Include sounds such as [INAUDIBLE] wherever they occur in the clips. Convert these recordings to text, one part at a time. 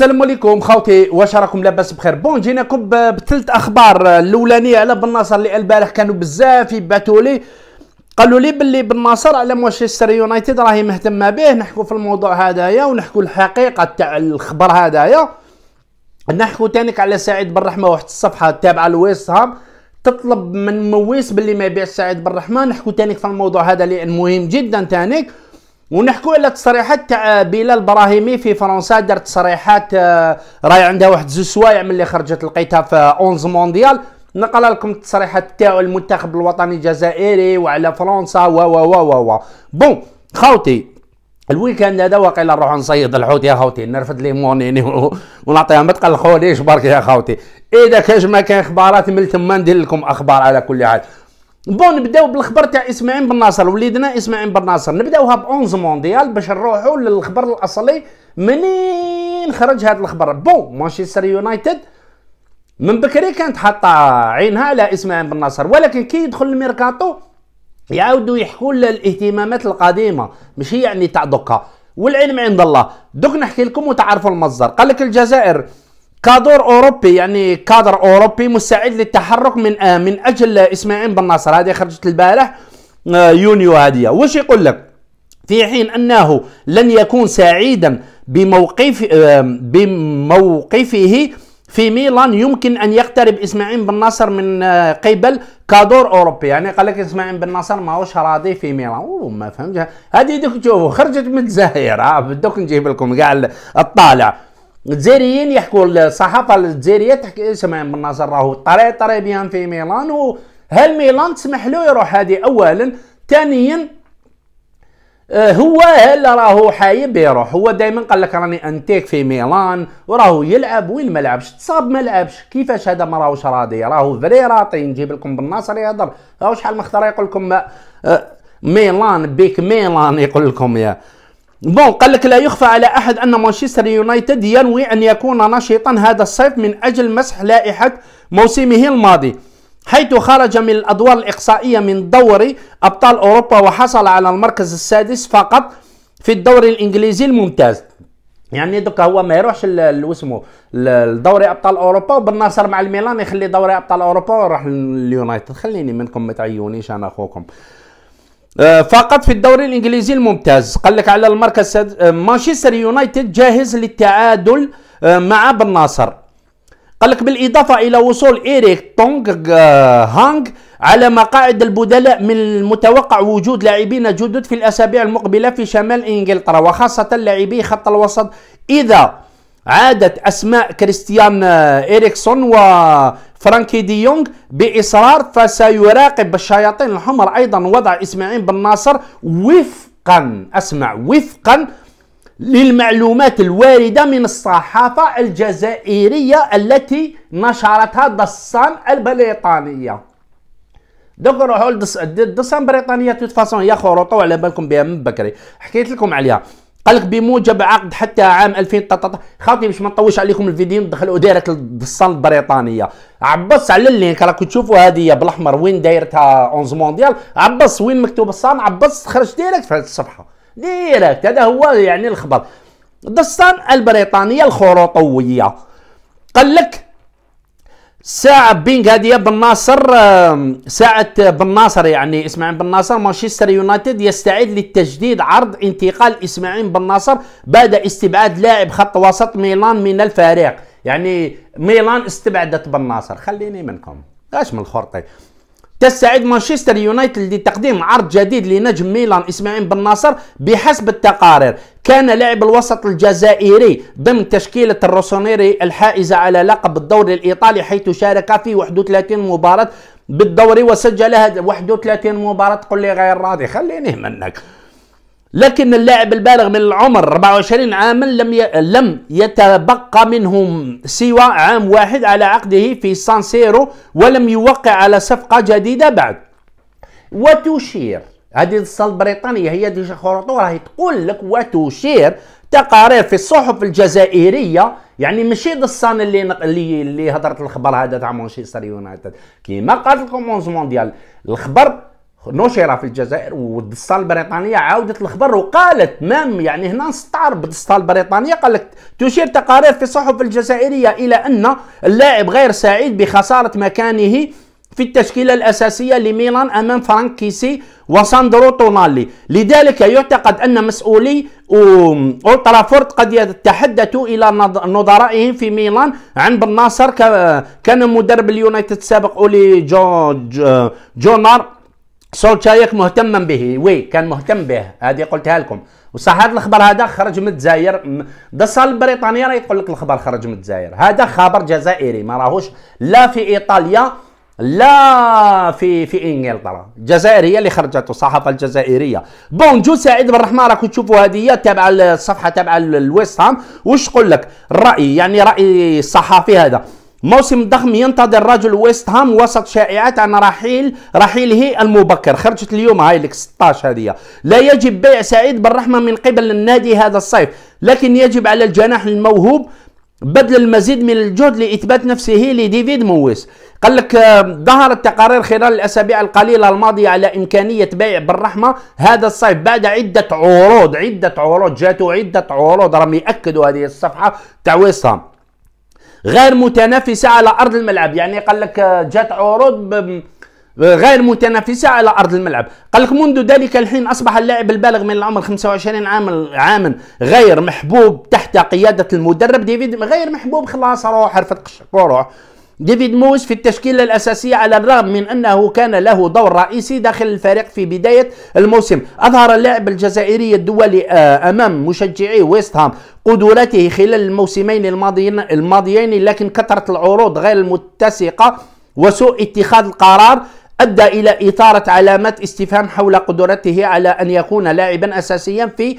السلام عليكم خاوتي واش راكم لاباس بخير بون جيناكم آه، بثلاث اخبار آه، الاولانيه على بن ناصر اللي البارح كانوا بزاف يبعثوا لي قالوا لي باللي بن ناصر على مانشستر يونايتد راهي مهتمه به نحكوا في الموضوع هذايا ونحكوا الحقيقه تاع الخبر هذايا نحكوا تانيك على سعيد بن رحمه واحد الصفحه تابعه لويس هام تطلب من مويس باللي ما يبيعش سعيد بن رحمه نحكوا تانيك في الموضوع هذا لان مهم جدا تانيك ونحكوا على التصريحات تاع بلال براهيمي في فرنسا دار تصريحات آه، راهي عندها واحد زوج سوايع ملي خرجت لقيتها في 11 مونديال نقرا لكم التصريحات تاعو المنتخب الوطني الجزائري وعلى فرنسا و و و و بون خاوتي الويكاند هذا واقيلا نروح نصيد الحوت يا خوتي نرفد لي مونيني [LAUGHS] ونعطيها ما تقلقونيش برك يا خوتي اذا كاش ما كان اخبارات من تما ندير لكم اخبار على كل حال بون نبداو بالخبر تاع اسماعيل بن ناصر وليدنا اسماعيل بن ناصر نبداوها ب 11 مونديال باش نروحوا للخبر الاصلي منين خرج هذا الخبر بون مانشستر يونايتد من بكري كانت حاطه عينها على اسماعيل بن ناصر ولكن كي يدخل الميركاتو يعاودوا يحكوا الاهتمامات القديمه ماشي يعني تاع دوكا والعلم عند الله دوك نحكي لكم وتعرفوا المصدر قال لك الجزائر كادور اوروبي يعني كادر اوروبي مساعد للتحرك من آه من اجل اسماعيل بن ناصر هذه خرجت البارح آه يونيو هذه واش يقول لك في حين انه لن يكون سعيدا بموقف آه بموقفه في ميلان يمكن ان يقترب اسماعيل بن ناصر من آه، قبل كادور اوروبي يعني قال لك اسماعيل بن ناصر ماهوش راضي في ميلان ما فهمتش هذه دوك تشوفوا خرجت من الجزائر آه، دوك نجيب لكم كاع الطالع الجزائريين يحكوا الصحافه الجزائريه تحكي اسمع بن ناصر راهو طري طري بيان في ميلان وهل ميلان تسمح له يروح هذه اولا ثانيا آه، هو هل راهو حايب يروح هو دائما قال لك راني انتيك في ميلان وراهو يلعب وين ما لعبش تصاب ما لعبش كيفاش هذا ما راهوش راضي راهو فري راطي نجيب لكم بن ناصر يهضر راهو شحال من يقول لكم آه، ميلان بيك ميلان يقول لكم يا بون قال لك لا يخفى على احد ان مانشستر يونايتد ينوي ان يكون نشيطا هذا الصيف من اجل مسح لائحه موسمه الماضي حيث خرج من الادوار الاقصائيه من دوري ابطال اوروبا وحصل على المركز السادس فقط في الدوري الانجليزي الممتاز يعني دوكا هو ما يروحش لوسمو لدوري ابطال اوروبا وبالناصر مع الميلان يخلي دوري ابطال اوروبا ويروح لليونايتد خليني منكم ما تعيونيش انا اخوكم آه، فقط في الدوري الانجليزي الممتاز قال لك على المركز آه، مانشستر يونايتد جاهز للتعادل آه، مع بن ناصر قال لك بالاضافه الى وصول ايريك تونغ هانغ على مقاعد البدلاء من المتوقع وجود لاعبين جدد في الاسابيع المقبله في شمال انجلترا وخاصه لاعبي خط الوسط اذا عادت اسماء كريستيان اريكسون و فرانكي دي يونغ بإصرار فسيراقب الشياطين الحمر أيضا وضع إسماعيل بن ناصر وفقا أسمع وفقا للمعلومات الواردة من الصحافة الجزائرية التي نشرتها دسان البريطانية دوك روحوا لدسان بريطانية توت فاسون هي خروطه وعلى بالكم بها من بكري حكيت لكم عليها قالك بموجب عقد حتى عام 2000 خاطي باش ما نطولش عليكم الفيديو ندخلوا ديريكت للصاله البريطانيه عبص على اللينك راكم تشوفوا هذه بالاحمر وين دايرتها 11 مونديال عبص وين مكتوب الصان عبص خرج ديريكت في هذه الصفحه ديريكت هذا هو يعني الخبر الصان البريطانيه الخروطويه قال لك ساعة بينغ هذه بن ناصر ساعة بن ناصر يعني اسماعيل بن ناصر مانشستر يونايتد يستعد للتجديد عرض انتقال اسماعيل بن ناصر بعد استبعاد لاعب خط وسط ميلان من الفريق يعني ميلان استبعدت بن ناصر خليني منكم اش من الخرطي تستعد مانشستر يونايتد لتقديم عرض جديد لنجم ميلان اسماعيل بن ناصر بحسب التقارير كان لاعب الوسط الجزائري ضمن تشكيلة الروسونيري الحائزة على لقب الدوري الإيطالي حيث شارك في 31 مباراة بالدوري وسجل 31 مباراة قل لي غير راضي خليني منك لكن اللاعب البالغ من العمر 24 عاما لم لم يتبقى منهم سوى عام واحد على عقده في سان سيرو ولم يوقع على صفقه جديده بعد وتشير هذه الصال البريطانيه هي ديجا خرطو راهي تقول لك وتشير تقارير في الصحف الجزائريه يعني ماشي دسان اللي اللي اللي هضرت الخبر هذا تاع مانشستر يونايتد كيما قالت لكم مونديال الخبر نشر في الجزائر والدستا البريطانيه عاودت الخبر وقالت مام يعني هنا نستعر بالدستا البريطانيه قالت تشير تقارير في الصحف الجزائريه الى ان اللاعب غير سعيد بخساره مكانه في التشكيلة الأساسية لميلان أمام فرانكيسي وساندرو تونالي لذلك يعتقد أن مسؤولي اولترافورد قد يتحدثوا إلى نظرائهم في ميلان عن بن ناصر كان مدرب اليونايتد السابق أولي جو جونار سول تشايك مهتما به وي كان مهتم به هذه قلتها لكم وصح هذا الخبر هذا خرج من الجزائر دسال البريطانيه راه يقول لك الخبر خرج من الجزائر هذا خبر جزائري ما راهوش لا في ايطاليا لا في في انجلترا الجزائر هي اللي خرجت الصحافه الجزائريه بونجو سعيد بن الرحمن راكم تشوفوا هذه تابعه الصفحه تابعه الويست هام واش تقول لك الراي يعني راي الصحافي هذا موسم ضخم ينتظر رجل ويست هام وسط شائعات عن رحيل رحيله المبكر خرجت اليوم هاي لك 16 هذه لا يجب بيع سعيد بالرحمه من قبل النادي هذا الصيف لكن يجب على الجناح الموهوب بذل المزيد من الجهد لاثبات نفسه لديفيد مويس قال لك آه، ظهرت تقارير خلال الاسابيع القليله الماضيه على امكانيه بيع بالرحمه هذا الصيف بعد عده عروض عده عروض جاته عده عروض راهم ياكدوا هذه الصفحه تاع ويست هام غير متنافسه على ارض الملعب يعني قال لك جات عروض غير متنافسه على ارض الملعب قال لك منذ ذلك الحين اصبح اللاعب البالغ من العمر 25 عام عاما غير محبوب تحت قياده المدرب ديفيد غير محبوب خلاص روح عرفت قشك روح ديفيد مويس في التشكيلة الأساسية على الرغم من أنه كان له دور رئيسي داخل الفريق في بداية الموسم أظهر اللاعب الجزائري الدولي آه، أمام مشجعي ويست هام قدراته خلال الموسمين الماضيين, الماضيين لكن كثرة العروض غير المتسقة وسوء اتخاذ القرار ادى الى اثاره علامات استفهام حول قدرته على ان يكون لاعبا اساسيا في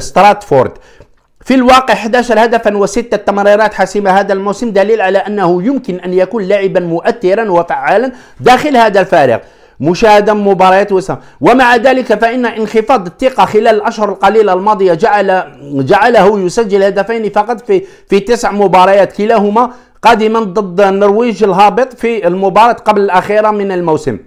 ستراتفورد آه، في الواقع 11 هدفا وستة تمريرات حاسمة هذا الموسم دليل على أنه يمكن أن يكون لاعبا مؤثرا وفعالا داخل هذا الفريق مشاهدا مباريات وسام ومع ذلك فإن انخفاض الثقة خلال الأشهر القليلة الماضية جعل جعله يسجل هدفين فقط في في تسع مباريات كلاهما قادما ضد النرويج الهابط في المباراة قبل الأخيرة من الموسم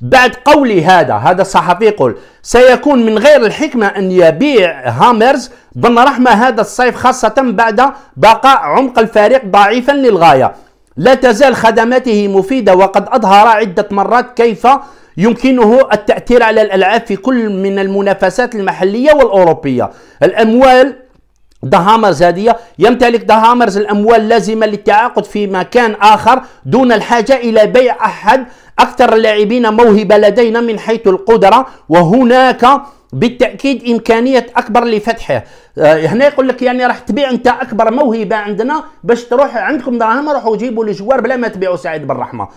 بعد قولي هذا هذا الصحفي يقول سيكون من غير الحكمة أن يبيع هامرز بن رحمة هذا الصيف خاصة بعد بقاء عمق الفريق ضعيفا للغاية لا تزال خدماته مفيدة وقد أظهر عدة مرات كيف يمكنه التأثير على الألعاب في كل من المنافسات المحلية والأوروبية الأموال دهامرز هذه يمتلك دهامرز الأموال اللازمة للتعاقد في مكان آخر دون الحاجة إلى بيع أحد أكثر اللاعبين موهبة لدينا من حيث القدرة وهناك بالتاكيد امكانيه اكبر لفتحه أه هنا يقول لك يعني راح تبيع انت اكبر موهبه عندنا باش تروح عندكم دراهم روحوا جيبوا الجوار بلا ما تبيعوا سعيد بالرحمه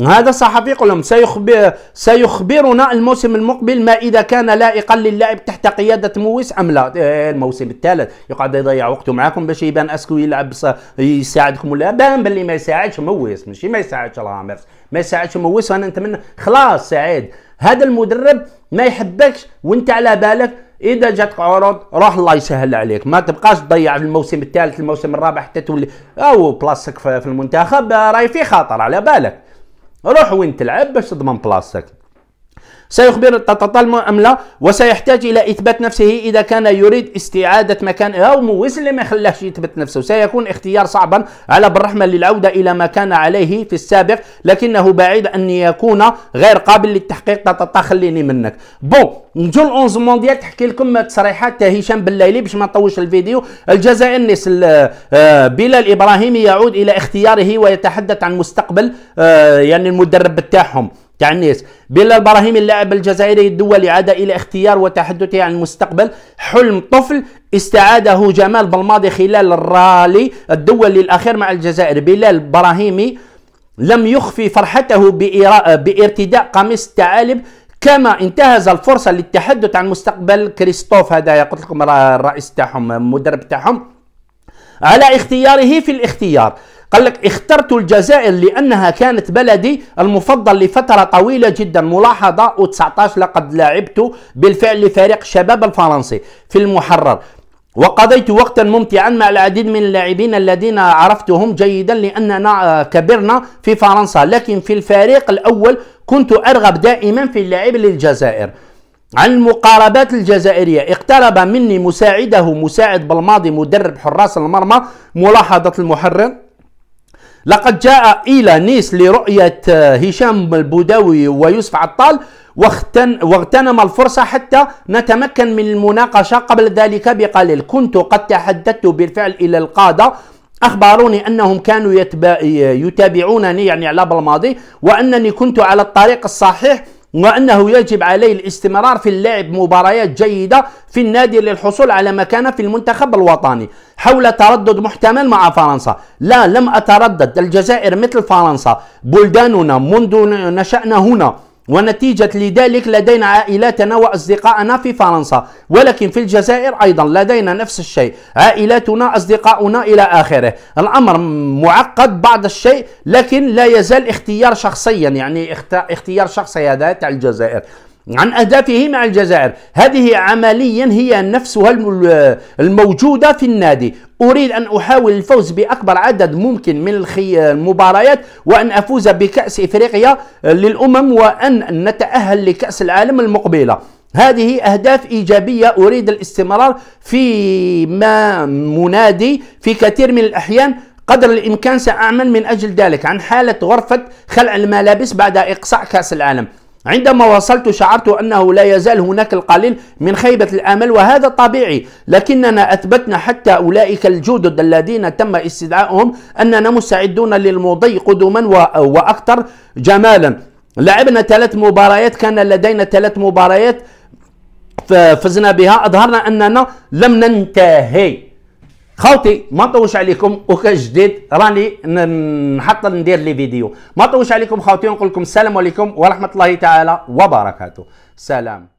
هذا صحفي يقول لهم سيخبر سيخبرنا الموسم المقبل ما اذا كان لائقا للعب تحت قياده مويس ام لا إيه، الموسم الثالث يقعد يضيع وقته معاكم باش يبان اسكو يلعب يساعدكم ولا بان باللي ما يساعدش مويس ماشي ما يساعدش رامرس ما يساعدش مويس وانا نتمنى خلاص سعيد هذا المدرب ما يحبكش وانت على بالك اذا جاتك عروض روح الله يسهل عليك ما تبقاش تضيع في الموسم الثالث الموسم الرابع حتى تولي او بلاصتك في المنتخب راهي في خطر على بالك روح وين تلعب باش تضمن بلاصتك سيخبر تتطلم أم لا وسيحتاج إلى إثبات نفسه إذا كان يريد استعادة مكان أو مويس اللي ما خلاهش يثبت نفسه سيكون اختيار صعبا على بالرحمة للعودة إلى ما كان عليه في السابق لكنه بعيد أن يكون غير قابل للتحقيق تتخليني خليني منك بون نجو الأونز مونديال تحكي لكم تصريحات هشام بالليلي باش ما نطولش الفيديو الجزائر نس آه، بلال إبراهيمي يعود إلى اختياره ويتحدث عن مستقبل آه، يعني المدرب تاعهم تاع الناس بلا البراهيم اللاعب الجزائري الدولي عاد الى اختيار وتحدثه عن المستقبل حلم طفل استعاده جمال بالماضي خلال الرالي الدولي الاخير مع الجزائر بلال براهيمي لم يخفي فرحته بارتداء قميص الثعالب كما انتهز الفرصه للتحدث عن مستقبل كريستوف هذا قلت لكم الرئيس تاعهم المدرب تاعهم على اختياره في الاختيار قال لك اخترت الجزائر لأنها كانت بلدي المفضل لفترة طويلة جدا ملاحظة و19 لقد لعبت بالفعل لفريق الشباب الفرنسي في المحرر وقضيت وقتا ممتعا مع العديد من اللاعبين الذين عرفتهم جيدا لأننا آه، كبرنا في فرنسا لكن في الفريق الأول كنت أرغب دائما في اللعب للجزائر عن المقاربات الجزائرية اقترب مني مساعده مساعد بالماضي مدرب حراس المرمى ملاحظة المحرر لقد جاء إلى نيس لرؤية هشام البوداوي ويوسف عطال واغتنم الفرصة حتى نتمكن من المناقشة قبل ذلك بقليل كنت قد تحدثت بالفعل إلى القادة أخبروني أنهم كانوا يتبع يتابعونني يعني على بالماضي وأنني كنت على الطريق الصحيح وأنه يجب عليه الاستمرار في اللعب مباريات جيدة في النادي للحصول على مكانة في المنتخب الوطني حول تردد محتمل مع فرنسا لا لم أتردد الجزائر مثل فرنسا بلداننا منذ نشأنا هنا ونتيجة لذلك لدينا عائلاتنا وأصدقائنا في فرنسا ولكن في الجزائر أيضا لدينا نفس الشيء عائلاتنا أصدقاؤنا إلى آخره الأمر معقد بعض الشيء لكن لا يزال اختيار شخصيا يعني اختيار شخصي هذا تاع الجزائر عن أهدافه مع الجزائر هذه عمليا هي نفسها الموجودة في النادي أريد أن أحاول الفوز بأكبر عدد ممكن من المباريات وأن أفوز بكأس إفريقيا للأمم وأن نتأهل لكأس العالم المقبلة هذه أهداف إيجابية أريد الاستمرار في ما منادي في كثير من الأحيان قدر الإمكان سأعمل من أجل ذلك عن حالة غرفة خلع الملابس بعد إقصاء كأس العالم عندما وصلت شعرت أنه لا يزال هناك القليل من خيبة الأمل وهذا طبيعي لكننا أثبتنا حتى أولئك الجدد الذين تم استدعائهم أننا مستعدون للمضي قدما وأكثر جمالا لعبنا ثلاث مباريات كان لدينا ثلاث مباريات فزنا بها أظهرنا أننا لم ننتهي خوتي ما نطولش عليكم وكجديد راني نحط ندير لي فيديو ما نطولش عليكم خوتي نقول لكم السلام عليكم ورحمه الله تعالى وبركاته سلام